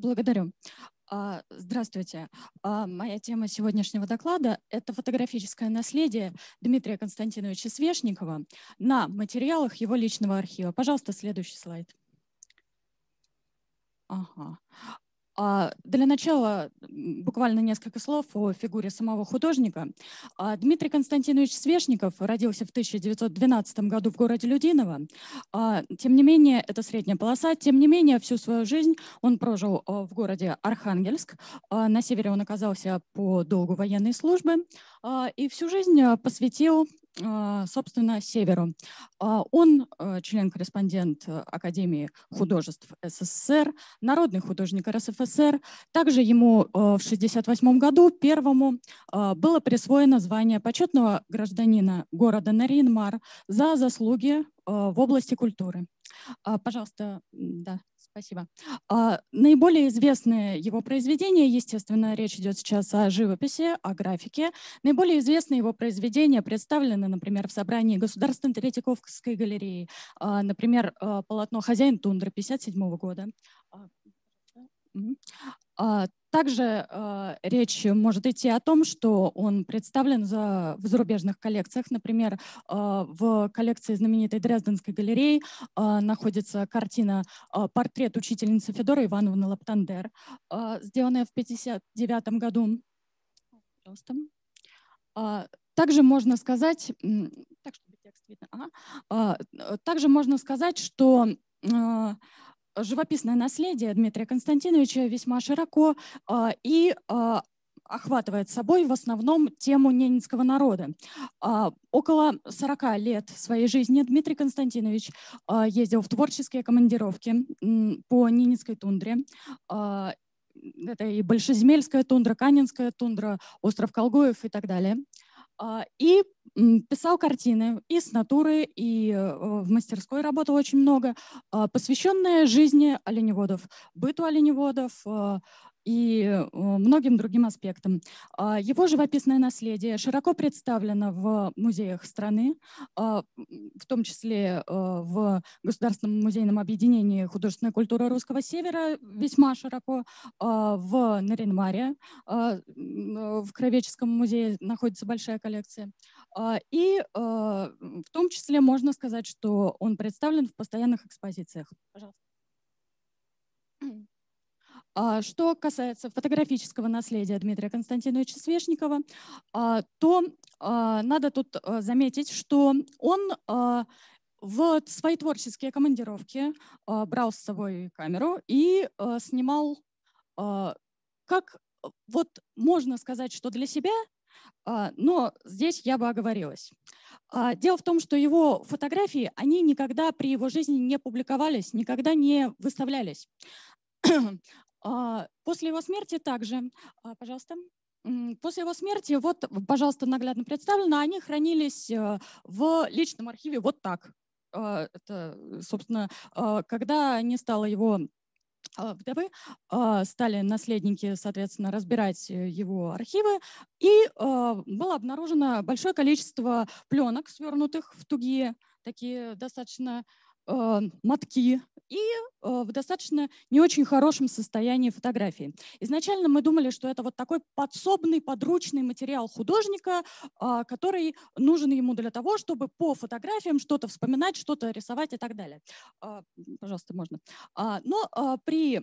Благодарю. А, здравствуйте. А, моя тема сегодняшнего доклада – это фотографическое наследие Дмитрия Константиновича Свешникова на материалах его личного архива. Пожалуйста, следующий слайд. Ага. А, для начала буквально несколько слов о фигуре самого художника. А, Дмитрий Константинович Свешников родился в 1912 году в городе Людиново. А, тем не менее, это средняя полоса. Тем не менее, всю свою жизнь он прожил в городе Архангельск. На севере он оказался по долгу военной службы и всю жизнь посвятил а, собственно, Северу. А, он э, член-корреспондент э, Академии художеств СССР, народный художник РСФСР. Также ему э, в 1968 году первому было присвоено звание почетного гражданина города Наринмар за заслуги в области культуры. А, пожалуйста, да, Спасибо. А, наиболее известные его произведения, естественно, речь идет сейчас о живописи, о графике. Наиболее известные его произведения представлены, например, в собрании Государственной Третьяковской галереи. А, например, а, полотно «Хозяин тундры» 1957 года. А, также э, речь может идти о том, что он представлен за, в зарубежных коллекциях. Например, э, в коллекции знаменитой Дрезденской галереи э, находится картина э, «Портрет учительницы Федора Ивановны Лаптандер», э, сделанная в 1959 году. Пожалуйста. Э, также можно сказать, так, чтобы текст видно, ага, э, также можно сказать, что э, живописное наследие Дмитрия Константиновича весьма широко а, и а, охватывает собой в основном тему ненецкого народа. А, около 40 лет своей жизни Дмитрий Константинович ездил в творческие командировки по ненецкой тундре. Это и Большеземельская тундра, Канинская тундра, остров Колгоев и так далее. И писал картины и с натуры, и э, в мастерской работал очень много, а, посвященные жизни оленеводов, быту оленеводов, а, и э, многим другим аспектам. А, его живописное наследие широко представлено в музеях страны, а, в том числе э, в Государственном музейном объединении художественной культуры Русского Севера весьма широко, а, в Наринмаре, э, в Кровеческом музее находится большая коллекция. И в том числе можно сказать, что он представлен в постоянных экспозициях. Пожалуйста. А, что касается фотографического наследия Дмитрия Константиновича Свешникова, а, то а, надо тут заметить, что он в свои творческие командировки брал с собой камеру и снимал как вот можно сказать, что для себя, но здесь я бы оговорилась. Дело в том, что его фотографии, они никогда при его жизни не публиковались, никогда не выставлялись а, после его смерти также, а, пожалуйста. После его смерти, вот, пожалуйста, наглядно представлено, они хранились э, в личном архиве вот так. А, это, собственно, когда не стало его вдовы, стали наследники, соответственно, разбирать э, его архивы, и было обнаружено большое количество пленок, свернутых в тугие, такие достаточно Э, мотки и э, в достаточно не очень хорошем состоянии фотографии. Изначально мы думали, что это вот такой подсобный, подручный материал художника, а, который нужен ему для того, чтобы по фотографиям что-то вспоминать, что-то рисовать и так далее. А, пожалуйста, можно. А, но при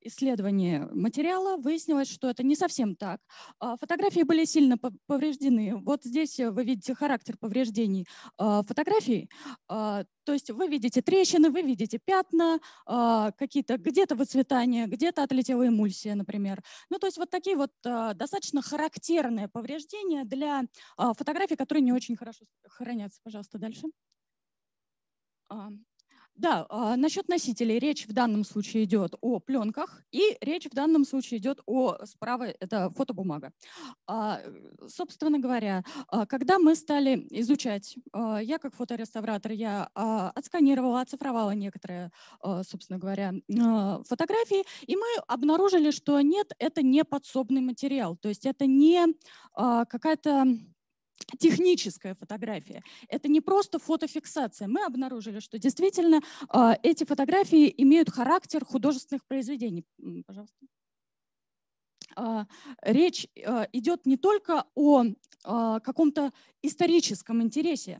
исследовании материала выяснилось, что это не совсем так. Фотографии были сильно повреждены. Вот здесь вы видите характер повреждений фотографий. То есть вы видите трещины, вы видите пятна, а, какие-то где-то выцветания, где-то отлетела эмульсия, например. Ну, то есть вот такие вот а, достаточно характерные повреждения для а, фотографий, которые не очень хорошо хранятся. Пожалуйста, дальше. Да, а, насчет носителей речь в данном случае идет о пленках, и речь в данном случае идет о справа, это фотобумага. А, собственно говоря, а, когда мы стали изучать, я как фотореставратор, я отсканировала, оцифровала некоторые, собственно говоря, фотографии, и мы обнаружили, что нет, это не подсобный материал, то есть это не какая-то техническая фотография. Это не просто фотофиксация. Мы обнаружили, что действительно а, эти фотографии имеют характер художественных произведений. Пожалуйста. А, речь а, идет не только о каком-то историческом интересе,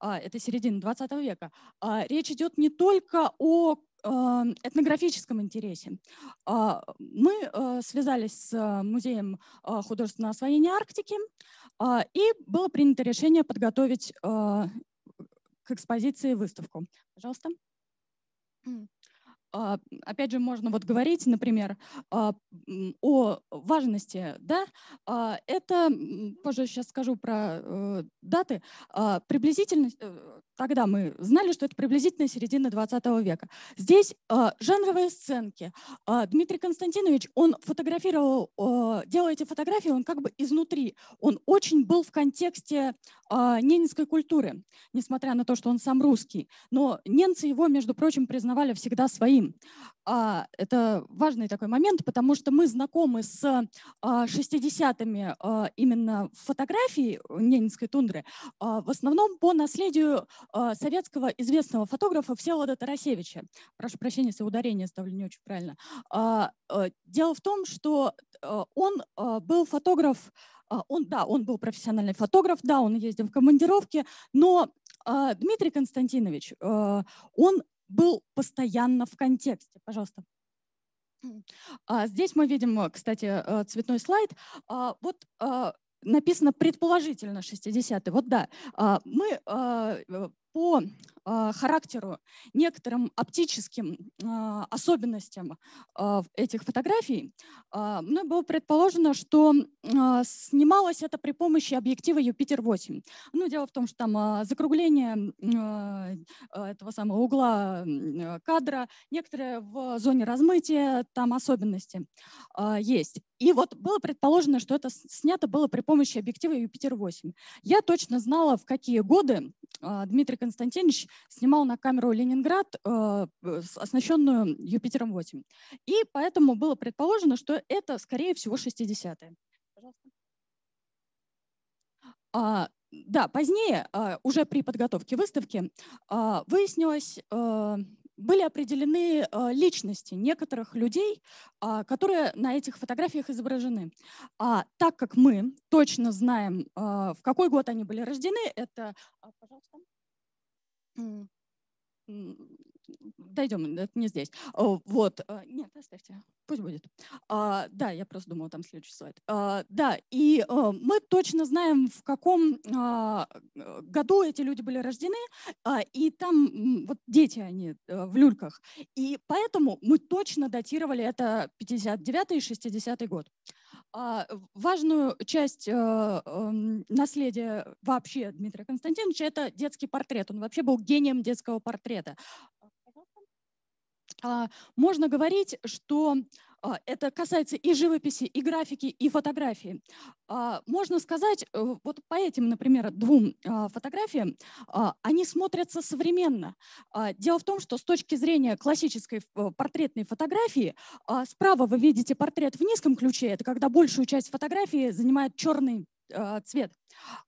это середина 20 века, речь идет не только о этнографическом интересе. А, мы э, связались с э, Музеем а, художественного освоения Арктики, а, и было принято решение подготовить к экспозиции выставку. Пожалуйста. Опять же, можно вот говорить, например, о важности, да, это, позже сейчас скажу про э, даты, приблизительно тогда мы знали, что это приблизительно середина 20 века. Здесь э, жанровые сценки. Э, Дмитрий Константинович, он фотографировал, э, делая эти фотографии, он как бы изнутри. Он очень был в контексте э, ненецкой культуры, несмотря на то, что он сам русский. Но ненцы его, между прочим, признавали всегда своим. А, это важный такой момент, потому что мы знакомы с 60-ми а, а, именно фотографий э, Ненецкой тундры в основном по наследию советского известного фотографа Всеволода Тарасевича. Прошу прощения, если ударение ставлю не очень правильно. Э, дело в том, что э, он был фотограф он, да, он был профессиональный фотограф, да, он ездил в командировки, но Дмитрий Константинович, он был постоянно в контексте. Пожалуйста. А, здесь мы видим, э, кстати, э, цветной слайд. А, вот а, написано предположительно 60-е. Вот да, мы э, по а, характеру, некоторым оптическим а, особенностям а, этих фотографий, мной было предположено, что снималось это при помощи объектива Юпитер-8. Ну, дело в том, что там закругление этого самого угла кадра, некоторые в зоне размытия, там особенности есть. И вот было предположено, что это снято было при помощи объектива Юпитер-8. Я точно знала, в какие годы Дмитрий Константинович снимал на камеру Ленинград, э, э, оснащенную Юпитером-8. И поэтому было предположено, что это, скорее всего, 60-е. А, да, позднее, а, уже при подготовке выставки, а, выяснилось, э, были определены личности некоторых людей, а, которые на этих фотографиях изображены. А так как мы точно знаем, в какой год они были рождены, это, пожалуйста, Дойдем, это не здесь. Вот, а, нет, оставьте, пусть будет. А, да, я просто думала, там следующий слайд. А, да, и мы точно знаем, в каком э, году эти люди были рождены, и там вот дети они э, в люльках. И поэтому мы точно датировали это 59 и 60 год. А, важную часть э, эм, наследия вообще Дмитрия Константиновича – это детский портрет. Он вообще был гением детского портрета. А, можно говорить, что а, это касается и живописи, и графики, и фотографии. А, можно сказать, э, вот по этим, например, двум а, фотографиям, они смотрятся современно. Дело в том, что с точки зрения классической э, портретной фотографии, справа вы видите портрет в низком ключе, это когда большую часть фотографии занимает черный э, цвет.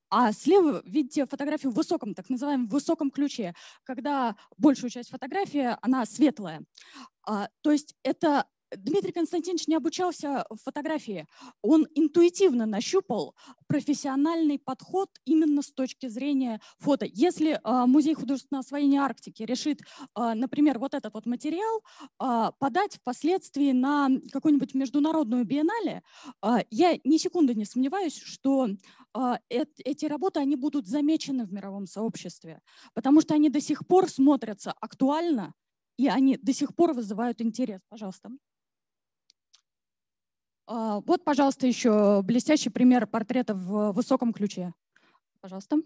А слева видите фотографию в высоком, так называемом высоком ключе, когда большую часть фотографии, она светлая. То есть это Дмитрий Константинович не обучался фотографии. Он интуитивно нащупал профессиональный подход именно с точки зрения фото. Если а, Музей художественного освоения Арктики решит, а, например, вот этот вот материал а, подать впоследствии на какую-нибудь международную биеннале, я ни секунды не сомневаюсь, что эти работы, они будут замечены в мировом сообществе, потому что они до сих пор смотрятся актуально, и они до сих пор вызывают интерес. Пожалуйста. А, вот, пожалуйста, еще блестящий пример портрета в высоком ключе. Пожалуйста.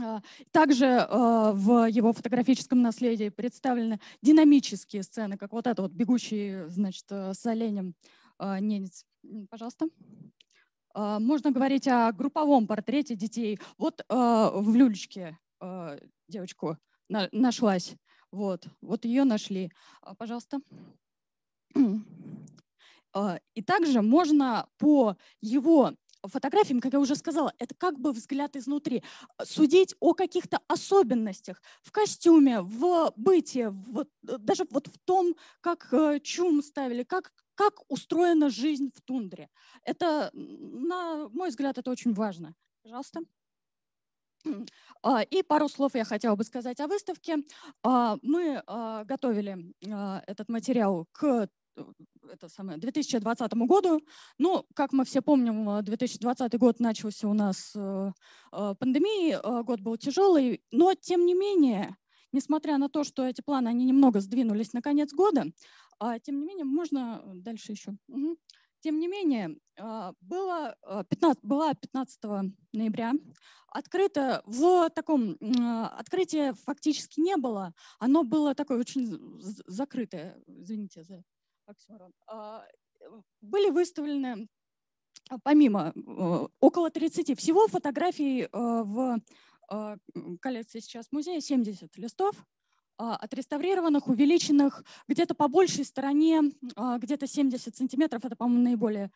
А, также а, в его фотографическом наследии представлены динамические сцены, как вот это вот бегущий, значит, э, с оленем Ненец, Пожалуйста. Можно говорить о групповом портрете детей. Вот в люлечке девочку нашлась. Вот, вот ее нашли. Пожалуйста. А, и также можно по его фотографиям, как я уже сказала, это как бы взгляд изнутри, а, судить о каких-то особенностях в костюме, в бытии, в, э, даже вот в том, как э, чум ставили, как, как устроена жизнь в тундре. Это, на мой взгляд, это очень важно. Пожалуйста. А, и пару слов я хотела бы сказать о выставке. Мы готовили этот материал к это самое, 2020 году. Ну, как мы все помним, 2020 э, год начался у нас э, э, пандемией, год был тяжелый, но тем не менее, несмотря на то, что эти планы, они немного сдвинулись на конец года, а, тем не менее, можно дальше еще. Угу. Тем не менее, было 15, была 15 ноября, открыто в таком, открытия фактически не было, оно было такое очень закрытое, извините за оксюморон, а, были выставлены а, помимо э, около 30 всего фотографий э, в э, коллекции сейчас музея, 70 листов, а, отреставрированных, увеличенных, где-то по большей стороне, где-то 70 сантиметров, это, по-моему, наиболее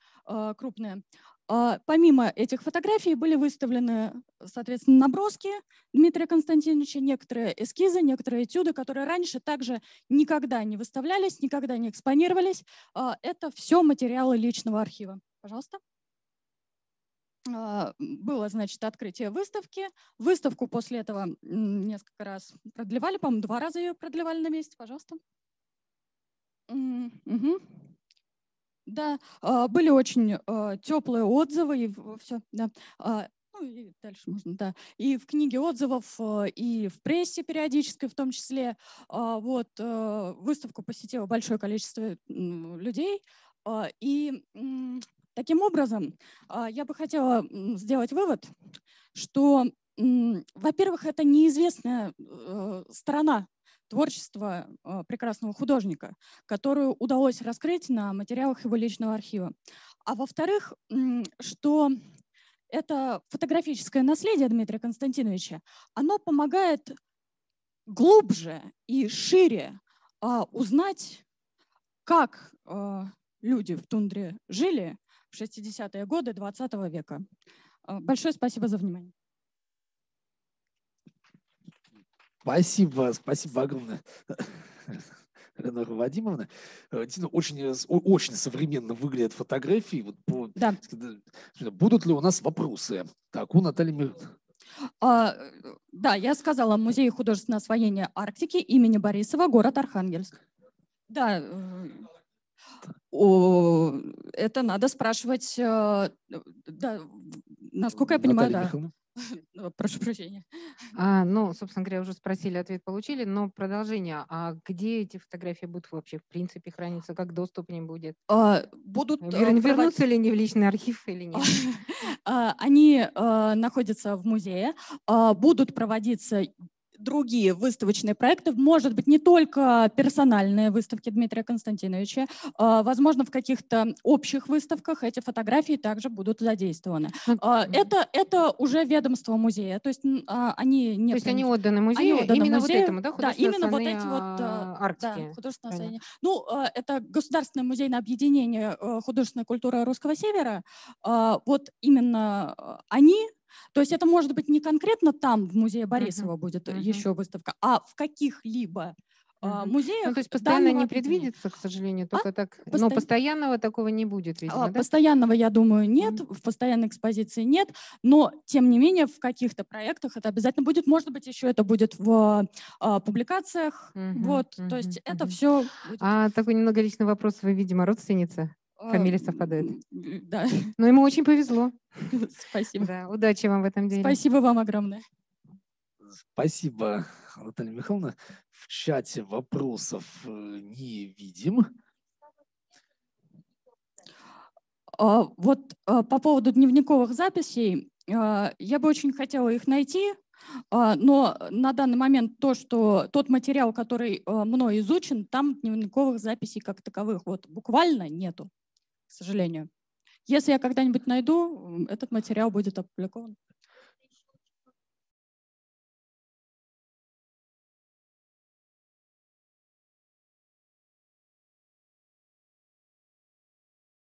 крупные, а, помимо этих фотографий были выставлены, соответственно, наброски Дмитрия Константиновича, некоторые эскизы, некоторые этюды, которые раньше также никогда не выставлялись, никогда не экспонировались. А, это все материалы личного архива. Пожалуйста а, было, значит, открытие выставки. Выставку после этого несколько раз продлевали, по-моему, два раза ее продлевали на месте. пожалуйста. Угу. Да, а, были очень а, теплые отзывы и все, да. А, ну и дальше можно, да. И в книге отзывов, и в прессе периодической в том числе. Вот, э, выставку посетило большое количество людей. И таким образом я бы хотела сделать вывод, что во-первых, это неизвестная э, сторона творчество э, прекрасного художника, которую удалось раскрыть на материалах его личного архива. А во-вторых, что это фотографическое наследие Дмитрия Константиновича, оно помогает глубже и шире а, узнать, как э, люди в тундре жили в 60-е годы 20 века. Э, большое спасибо за внимание. Спасибо, спасибо огромное. Ренора Вадимовна. Э, очень, э, очень современно выглядят фотографии. да. Э, будут ли у нас вопросы? Так, у Натальи Мир... А, да, я сказала, музей художественного освоения Арктики имени Борисова, город Архангельск. Да, о, это надо спрашивать, да, насколько я понимаю, Наталья да. Михайловна? Э, прошу прощения. А, ну, собственно говоря, уже спросили, ответ получили, но продолжение. А где эти фотографии будут вообще в принципе храниться? Как доступ не будет? А, будут э, э, Вер, а, вернутся ли они в личный архив или нет? А, они находятся в музее, а, будут проводиться другие выставочные проекты, может быть, не только персональные выставки Дмитрия Константиновича, а, возможно, в каких-то общих выставках эти фотографии также будут задействованы. А, это, это уже ведомство музея, то есть а, они не... То есть они отданы музею, они отданы именно музею, вот этому, да, да именно вот эти вот... Э, арктики. Да, художественное состояние. Ну, э, это Государственное музейное объединение э, художественной культуры Русского Севера. Вот именно они то есть это может быть не конкретно там, в музее Борисова uh-huh. будет uh-huh. еще выставка, а в каких-либо Uh-huh. музеях. Ну, то есть постоянно не предвидится, к сожалению, только а? так. Посто... Но постоянного такого не будет, видимо, а, да? Постоянного, я думаю, нет, uh-huh. в постоянной экспозиции нет, но, тем не менее, в каких-то проектах это обязательно будет. Может быть, еще это будет в а, публикациях, uh-huh. вот, uh-huh. то есть uh-huh. это все... Будет. А такой немного личный вопрос, вы, видимо, родственница? Фамилия э, совпадает. Да. Но ему очень повезло. Спасибо. Да, удачи вам в этом деле. Спасибо вам огромное. Спасибо, Наталья Михайловна. В чате вопросов э, не видим. А, вот а, по поводу дневниковых записей, а, я бы очень хотела их найти, но на данный момент то, что тот материал, который мной изучен, там дневниковых записей как таковых вот буквально нету к сожалению. Если я когда-нибудь найду, этот материал будет опубликован